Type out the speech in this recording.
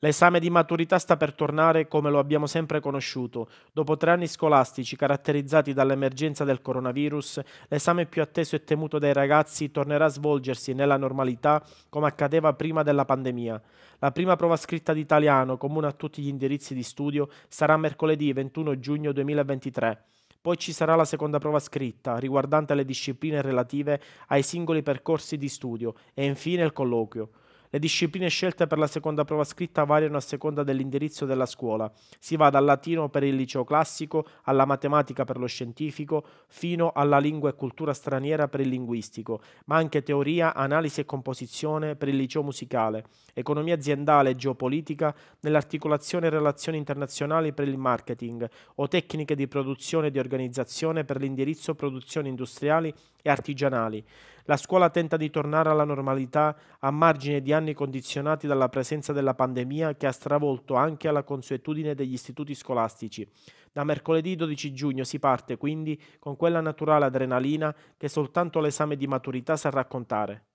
L'esame di maturità sta per tornare come lo abbiamo sempre conosciuto. Dopo tre anni scolastici caratterizzati dall'emergenza del coronavirus, l'esame più atteso e temuto dai ragazzi tornerà a svolgersi nella normalità come accadeva prima della pandemia. La prima prova scritta di italiano, comune a tutti gli indirizzi di studio, sarà mercoledì 21 giugno 2023. Poi ci sarà la seconda prova scritta, riguardante le discipline relative ai singoli percorsi di studio, e infine il colloquio. Le discipline scelte per la seconda prova scritta variano a seconda dell'indirizzo della scuola. Si va dal latino per il liceo classico, alla matematica per lo scientifico, fino alla lingua e cultura straniera per il linguistico, ma anche teoria, analisi e composizione per il liceo musicale, economia aziendale e geopolitica nell'articolazione e relazioni internazionali per il marketing o tecniche di produzione e di organizzazione per l'indirizzo produzioni industriali e artigianali. La scuola tenta di tornare alla normalità a margine di anni condizionati dalla presenza della pandemia che ha stravolto anche la consuetudine degli istituti scolastici. Da mercoledì 12 giugno si parte quindi con quella naturale adrenalina che soltanto l'esame di maturità sa raccontare.